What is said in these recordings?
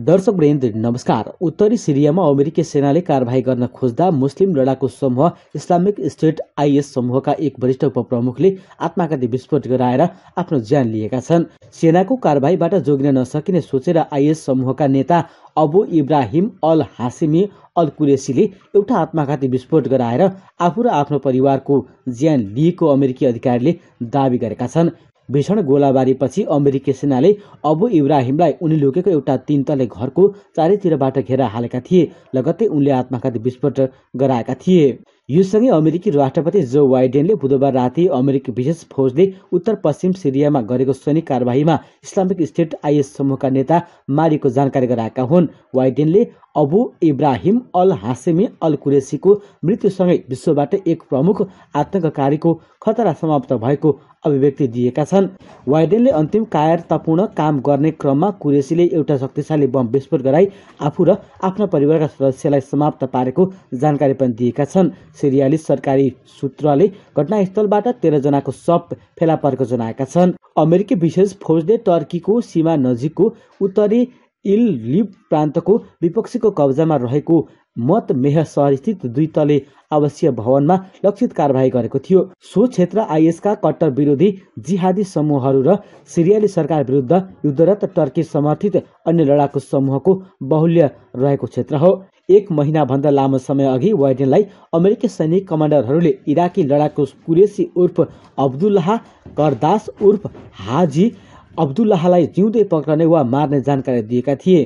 दर्शक वृन्द नमस्कार उत्तरी सिरियामा अमेरिकी सेनाले कारवाही गर्न खोज्दा मुस्लिम लडाकु समूह इस्लामिक स्टेट आइएस समूहका एक वरिष्ठ उपप्रमुखले आत्मघाती विस्फोट गराएर आफ्नो ज्यान लिएका छन् सेनाको कारवाहीबाट जोगिन नसकिने सोचेर आइएस समूहका नेता Abu Ibrahim al Hashimi al कुरेसीले एउटा आत्मघाती विस्फोट गराएर आफू र आफ्नो परिवारको ज्यान लिएको अमेरिकी अधिकारीले दावी गरेका छन् भीषण पछि अमेरिकी सेनाले अबु इब्राहिमलाई उनी लुकेको एउटा तिन तले घरको चारैतिरबाट घेरा हालेका थिए लगत्तै उनले आत्मघाती विस्फोट गराएका थिए योसँगै अमेरिकी राष्ट्रपति जो बाइडेनले बुधबार राति अमेरिकी विशेष फौजले उत्तर पश्चिम सिरियामा गरेको सैनिक कारवाहीमा इस्लामिक स्टेट आइएस समूहका नेता मारिएको जानकारी गराएका हुन् वाइडेनले Abu Ibrahim al Hashemi al कुरेसीको मृत्युसँगै विश्वबाट एक प्रमुख आतंककारीको खतरा समाप्त भएको अभिव्यक्ति दिएका छन् वाइडेनले अन्तिम कायरतापूर्ण काम गर्ने क्रममा कुरेसीले एउटा शक्तिशाली बम विस्फोट गराई आफू र आफ्ना परिवारका सदस्यलाई समाप्त पारेको जानकारी पनि दिएका छन् सिरियाली सरकारी सूत्रले घटनास्थलबाट तेह्रजनाको सप फेला परेको जनाएका छन् अमेरिकी विशेष फौजले टर्कीको सीमा नजिकको उत्तरी इल लिब प्रान्तको विपक्षीको कब्जामा रहेको मतमेह सहरस्थित दुई तले आवासीय भवनमा लक्षित कारवाही गरेको थियो सो क्षेत्र आइएसका कट्टर विरोधी जिहादी समूहहरू र सिरियाली सरकार विरुद्ध युद्धरत टर्की समर्थित अन्य लडाकु समूहको बाहुल्य रहेको क्षेत्र हो एक महिनाभन्दा लामो समय अघि वाइडेनलाई अमेरिकी सैनिक कमान्डरहरूले इराकी लडाकु कुरेसी उर्फ अब्दुल्लाह करदास उर्फ हाजी अब्दुल्लाहलाई जिउँदै पक्रने वा मार्ने जानकारी दिएका थिए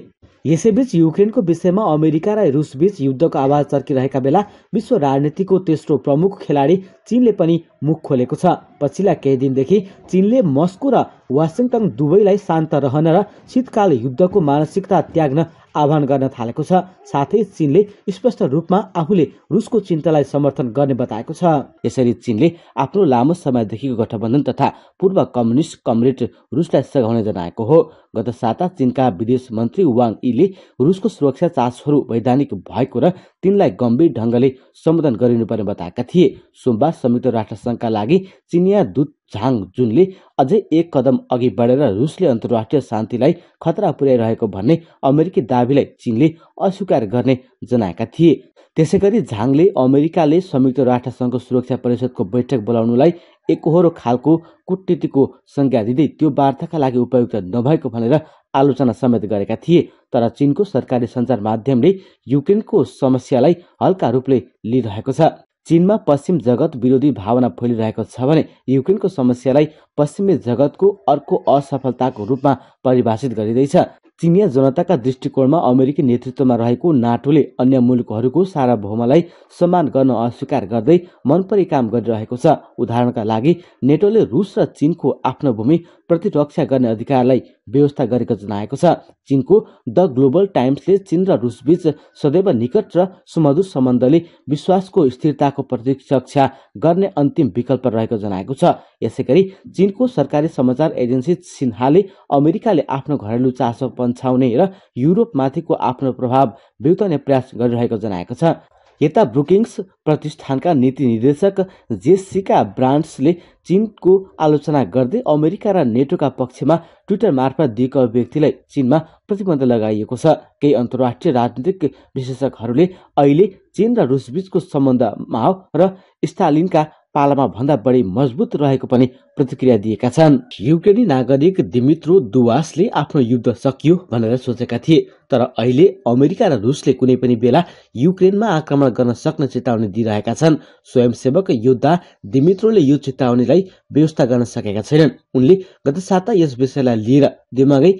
यसैबीच युक्रेनको विषयमा अमेरिका र रुसबीच युद्धको आवाज चर्किरहेका बेला विश्व राजनीतिको तेस्रो प्रमुख खेलाडी चीनले पनि मुख खोलेको छ पछिल्ला केही दिनदेखि चीनले मस्को र वासिङटन दुवैलाई शान्त रहन र शीतकाल युद्धको मानसिकता त्याग्न आह्वान गर्न थालेको छ साथै चीनले स्पष्ट रूपमा आफूले रुसको चिन्तालाई समर्थन गर्ने बताएको छ यसरी चीनले आफ्नो लामो समयदेखिको गठबन्धन तथा पूर्व कम्युनिस्ट कमरेड रुसलाई सघाउने जनाएको हो गत साता चीनका विदेश मन्त्री वाङ यीले रुसको सुरक्षा चासोहरू वैधानिक भएको र तिनलाई गम्भीर ढङ्गले सम्बोधन गरिनुपर्ने बताएका थिए सोमबार संयुक्त राष्ट्रसङ्घका लागि चिनिया दूत झाङ जुनले अझै एक कदम अघि बढेर रुसले अन्तर्राष्ट्रिय शान्तिलाई खतरा पुर्याइरहेको भन्ने अमेरिकी दावीलाई चिनले अस्वीकार गर्ने जनाएका थिए त्यसै गरी झाङले अमेरिकाले संयुक्त राष्ट्रसङ्घको सुरक्षा परिषदको बैठक बोलाउनुलाई एकहोरो खालको कुटनीतिको संज्ञा दिँदै त्यो वार्ताका लागि उपयुक्त नभएको भनेर आलोचना समेत गरेका थिए तर चीनको सरकारी सञ्चार माध्यमले युक्रेनको समस्यालाई हल्का रूपले लिइरहेको छ चीनमा पश्चिम जगत विरोधी भावना फैलिरहेको छ भने युक्रेनको समस्यालाई पश्चिमी जगतको अर्को असफलताको रूपमा परिभाषित गरिँदैछ चिनिया जनताका दृष्टिकोणमा अमेरिकी नेतृत्वमा रहेको नाटोले अन्य मुलुकहरूको सार्वभौमलाई सम्मान गर्न अस्वीकार गर्दै मनपरी काम गरिरहेको छ उदाहरणका लागि नेटोले रुस र चीनको आफ्नो भूमि प्रतिरक्षा गर्ने अधिकारलाई व्यवस्था गरेको जनाएको छ चिनको द ग्लोबल टाइम्सले चीन र रुसबीच सदैव निकट र सुमधुर सम्बन्धले विश्वासको स्थिरताको प्रतीक्षा गर्ने अन्तिम विकल्प रहेको जनाएको छ यसै गरी चिनको सरकारी समाचार एजेन्सी सिन्हाले अमेरिकाले आफ्नो घरेलु चासो पन्छाउने र युरोपमाथिको आफ्नो प्रभाव बिउताउने प्रयास गरिरहेको जनाएको छ यता ब्रुकिङ्स प्रतिष्ठानका नीति निर्देशक जेसिका ब्रान्ड्सले चिनको आलोचना गर्दै अमेरिका र नेटोका पक्षमा ट्विटर मार्फत दिएको अभिव्यक्तिलाई चिनमा प्रतिबन्ध लगाइएको छ केही अन्तर्राष्ट्रिय राजनीतिक विशेषज्ञहरूले अहिले चीन र रुसबीचको सम्बन्धमा र स्टालिनका पालामा भन्दा बढी मजबुत रहेको पनि प्रतिक्रिया दिएका छन् युक्रेनी नागरिक दिमित्रो दुवासले आफ्नो युद्ध सकियो भनेर सोचेका थिए तर अहिले अमेरिका र रुसले कुनै पनि बेला युक्रेनमा आक्रमण गर्न सक्ने चेतावनी दिइरहेका छन् स्वयंसेवक योद्धा दिमित्रोले यो चेतावनीलाई व्यवस्था गर्न सकेका छैनन् उनले गत साता यस विषयलाई लिएर दिमागै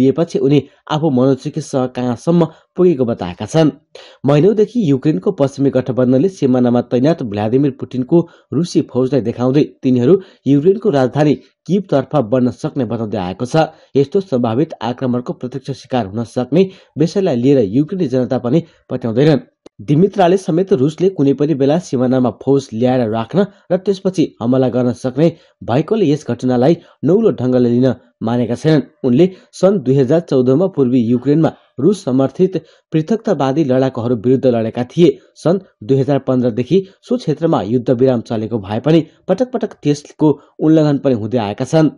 लिएपछि उनी आफू मनोचिकित्सक कहाँसम्म पुगेको बताएका छन् महिनौदेखि युक्रेनको पश्चिमी गठबन्धनले सिमानामा तैनात भ्लादिमिर पुटिनको रुसी फौजलाई देखाउँदै तिनीहरू युक्रेनको राजधानी किबतर्फ बढ्न सक्ने बताउँदै आएको छ यस्तो सम्भावित आक्रमणको प्रत्यक्ष शिकार हुन सक्ने विषयलाई लिएर युक्रेनी जनता पनि पत्याउँदैनन् दिमित्राले समेत रुसले कुनै पनि बेला सिमानामा फौज ल्याएर राख्न र त्यसपछि हमला गर्न सक्ने भएकोले यस घटनालाई नौलो ढङ्गले लिन मानेका छैनन् उनले सन् दुई हजार चौधमा पूर्वी युक्रेनमा रुस समर्थित पृथकतावादी लडाकुहरू विरुद्ध लडेका थिए सन् दुई हजार पन्ध्रदेखि सो क्षेत्रमा युद्ध विराम चलेको भए पनि पटक पटक त्यसको उल्लङ्घन पनि हुँदै आएका छन्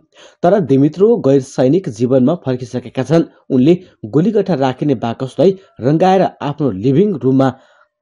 तर दिमित्रो गैर सैनिक जीवनमा फर्किसकेका छन् उनले गोलीगठा राखिने बाकसलाई रङ्गाएर आफ्नो लिभिङ रुममा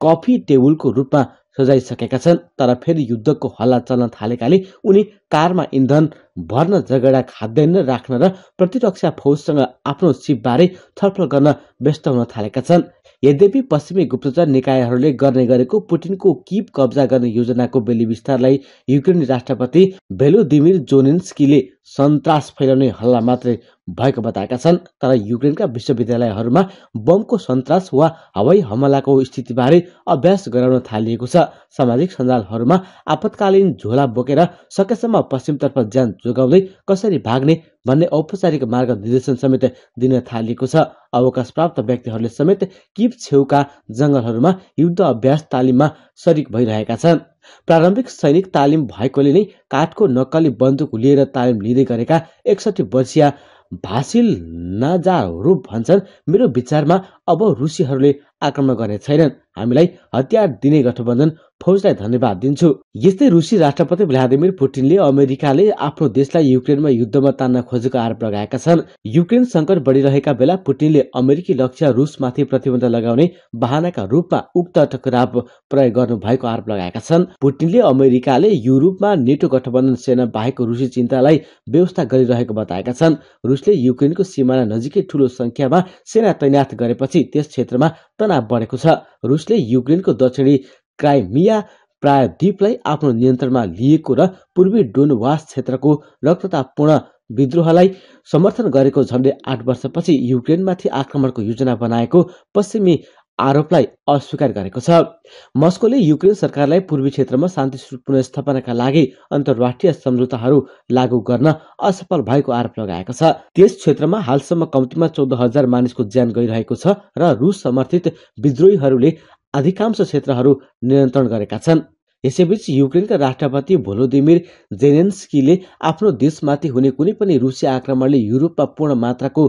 कफी टेबुलको रूपमा सजाइसकेका छन् तर फेरि युद्धको हल्ला चल्न थालेकाले उनी कारमा इन्धन भर्न झगडा खाद्यान्न राख्न र प्रतिरक्षा फौजसँग आफ्नो सिपबारे छलफल गर्न व्यस्त हुन थालेका छन् यद्यपि पश्चिमी गुप्तचर निकायहरूले गर्ने गरेको पुटिनको किप कब्जा गर्ने योजनाको बेली विस्तारलाई युक्रेनी राष्ट्रपति भेलोदिमिर जोनेन्स्कीले सन्तास फैलाउने हल्ला मात्रै भएको बताएका छन् तर युक्रेनका विश्वविद्यालयहरूमा बमको सन्तास वा हवाई हमलाको स्थितिबारे अभ्यास गराउन थालिएको छ सामाजिक सञ्जालहरूमा आपतकालीन झोला बोकेर सकेसम्म पश्चिमतर्फ ज्यान जोगाउँदै कसरी भाग्ने भन्ने औपचारिक मार्ग निर्देशन समेत दिन थालिएको छ अवकाश प्राप्त व्यक्तिहरूले समेत किप छेउका जङ्गलहरूमा युद्ध अभ्यास तालिममा सरिक भइरहेका छन् प्रारम्भिक सैनिक तालिम भएकोले नै काठको नक्कली बन्दुक लिएर तालिम लिँदै गरेका एकसठी वर्षीय भासिल रूप भन्छन् मेरो विचारमा अब रुसीहरूले आक्रमण गर्ने छैनन् हामीलाई हतियार दिने गठबन्धन फौजलाई धन्यवाद दिन्छु यस्तै रुसी राष्ट्रपति भ्लादिमिर पुटिनले अमेरिकाले आफ्नो देशलाई युक्रेनमा युद्धमा तान्न खोजेको आरोप लगाएका छन् युक्रेन सङ्कट बढिरहेका बेला पुटिनले अमेरिकी लक्ष्य रुसमाथि प्रतिबन्ध लगाउने बहानाका रूपमा उक्त टकराव प्रयोग गर्नु भएको आरोप लगाएका छन् पुटिनले अमेरिकाले युरोपमा नेटो गठबन्धन सेना बाहेक रुसी चिन्तालाई व्यवस्था गरिरहेको बताएका छन् रुसले युक्रेनको सिमाना नजिकै ठूलो संख्यामा सेना तैनाथ गरेपछि त्यस क्षेत्रमा तनाव बढेको छ रुसले युक्रेनको दक्षिणी क्राइमिया प्रायद्वीपलाई आफ्नो नियन्त्रणमा लिएको र पूर्वी डोनवास क्षेत्रको रक्ततापूर्ण विद्रोहलाई समर्थन गरेको झन्डै आठ वर्षपछि युक्रेनमाथि आक्रमणको योजना बनाएको पश्चिमी आरोपलाई अस्वीकार गरेको छ मस्कोले युक्रेन सरकारलाई पूर्वी क्षेत्रमा शान्ति पुनस्थापनाका लागि अन्तर्राष्ट्रिय सम्झौताहरू लागू गर्न असफल भएको आरोप लगाएको छ त्यस क्षेत्रमा हालसम्म कम्तीमा चौध हजार मानिसको ज्यान गइरहेको छ र रुस समर्थित विद्रोहीहरूले अधिकांश क्षेत्रहरू नियन्त्रण गरेका छन् यसैबीच युक्रेनका राष्ट्रपति भोलोदिमिर जेनेन्स्कीले आफ्नो देशमाथि हुने कुनै पनि रुसी आक्रमणले युरोपमा पूर्ण मात्राको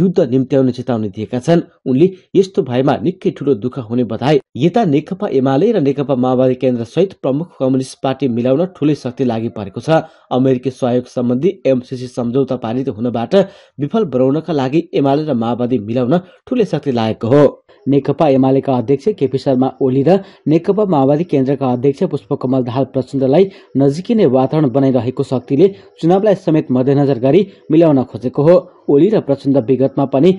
युद्ध निम्त्याउने चेतावनी दिएका छन् उनले यस्तो भएमा निकै ठूलो दुःख हुने बताए यता नेकपा एमाले र नेकपा माओवादी केन्द्र सहित प्रमुख कम्युनिस्ट पार्टी मिलाउन ठूलै शक्ति लागि परेको छ अमेरिकी सहयोग सम्बन्धी एमसिसी सम्झौता पारित हुनबाट विफल बनाउनका लागि एमाले र माओवादी मिलाउन ठूलै शक्ति लागेको हो नेकपा एमालेका अध्यक्ष केपी शर्मा ओली र नेकपा माओवादी केन्द्रका अध्यक्ष पुष्पकमल दाहाल प्रचण्डलाई नजिकिने वातावरण बनाइरहेको शक्तिले चुनावलाई समेत मध्यनजर गरी मिलाउन खोजेको हो ओली र प्रचण्ड विगतमा पनि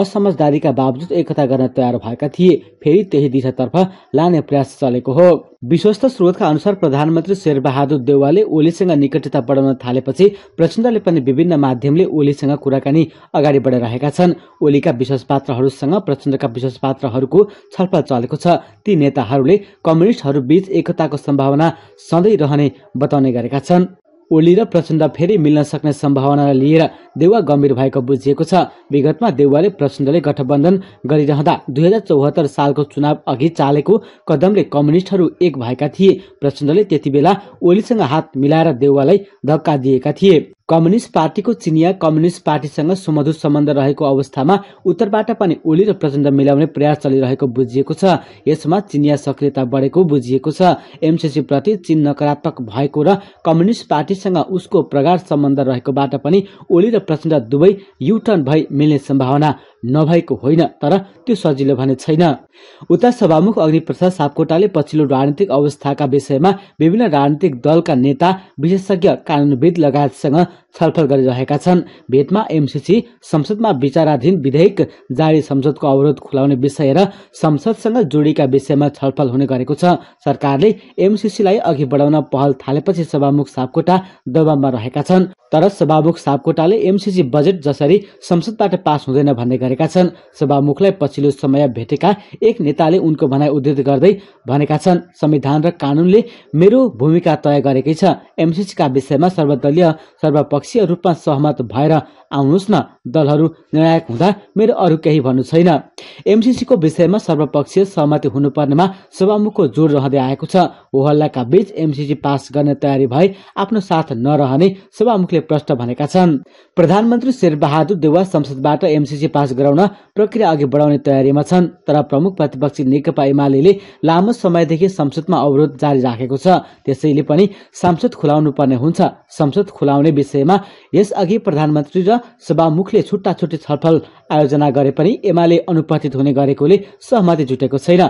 असमझदारीका बावजुद एकता गर्न तयार भएका थिए फेरि त्यही दिशातर्फ लाने प्रयास चलेको हो विश्वस्त स्रोतका अनुसार प्रधानमन्त्री शेरबहादुर देवालले ओलीसँग निकटता बढाउन थालेपछि प्रचण्डले पनि विभिन्न माध्यमले ओलीसँग कुराकानी अगाडि बढाइरहेका छन् ओलीका विश्वास पात्रहरूसँग प्रचण्डका विश्वास पात्रहरूको छलफल चलेको छ ती नेताहरूले कम्युनिस्टहरू बीच एकताको सम्भावना सधैँ रहने बताउने गरेका छन् ओली र प्रचण्ड फेरि मिल्न सक्ने सम्भावनालाई लिएर देउवा गम्भीर भएको बुझिएको छ विगतमा देउवाले प्रचण्डले गठबन्धन गरिरहँदा दुई हजार चौहत्तर सालको चुनाव अघि चालेको कदमले कम्युनिस्टहरू एक भएका थिए प्रचण्डले त्यति बेला ओलीसँग हात मिलाएर देउवालाई धक्का दिएका थिए कम्युनिस्ट पार्टीको चिनिया कम्युनिस्ट पार्टीसँग सुमधुर सम्बन्ध रहेको अवस्थामा उत्तरबाट पनि ओली र प्रचण्ड मिलाउने प्रयास चलिरहेको बुझिएको छ यसमा चिनिया सक्रियता बढेको बुझिएको छ एमसिसीप्रति चीन नकारात्मक भएको र कम्युनिस्ट पार्टीसँग उसको प्रगाढ सम्बन्ध रहेकोबाट पनि ओली र प्रचण्ड दुवै युटर्न भई मिल्ने सम्भावना नभएको होइन तर त्यो सजिलो भने छैन उता सभामुख अग्निप्रसाद सापकोटाले पछिल्लो राजनीतिक अवस्थाका विषयमा विभिन्न राजनीतिक दलका नेता विशेषज्ञ कानूनविद लगायतसँग छलफल गरिरहेका छन् भेटमा एमसिसी संसदमा विचाराधीन विधेयक जारी संसदको अवरोध खुलाउने विषय र संसदसँग जोडिएका विषयमा छलफल हुने गरेको छ सरकारले एमसिसीलाई अघि बढाउन पहल थालेपछि सभामुख सापकोटा दबावमा रहेका छन् तर सभामुख सापकोटाले एमसिसी बजेट जसरी संसदबाट पास हुँदैन भन्ने गरेका छन् सभामुखलाई पछिल्लो समय भेटेका एक नेताले उनको भनाइ उद्धित गर्दै भनेका छन् संविधान र कानूनले मेरो भूमिका तय गरेकै छ एमसिसीका विषयमा सर्वदलीय सर्वपक्ष रूपमा सहमत भएर आउनुहोस् न दलहरू निर्णायक हुँदा मेरो अरू केही भन्नु छैन एमसिसीको विषयमा सर्वपक्षीय सहमति हुनुपर्नेमा सभामुखको जोड रहँदै आएको छ हो बीच एमसिसी पास गर्ने तयारी भए आफ्नो साथ नरहने सभामुखले प्रश्न भनेका छन् प्रधानमन्त्री शेरबहादुर देवा संसदबाट एमसिसी पास गराउन प्रक्रिया अघि बढाउने तयारीमा छन् तर प्रमुख प्रतिपक्षी नेकपा एमाले लामो समयदेखि संसदमा अवरोध जारी राखेको छ त्यसैले पनि संसद खुलाउनु पर्ने हुन्छ संसद खुलाउने विषयमा यसअघि प्रधानमन्त्री र सभामुखले छुट्टा छुट्टी छलफल आयोजना गरे पनि एमाले अनुपस्थित हुने गरेकोले सहमति जुटेको छैन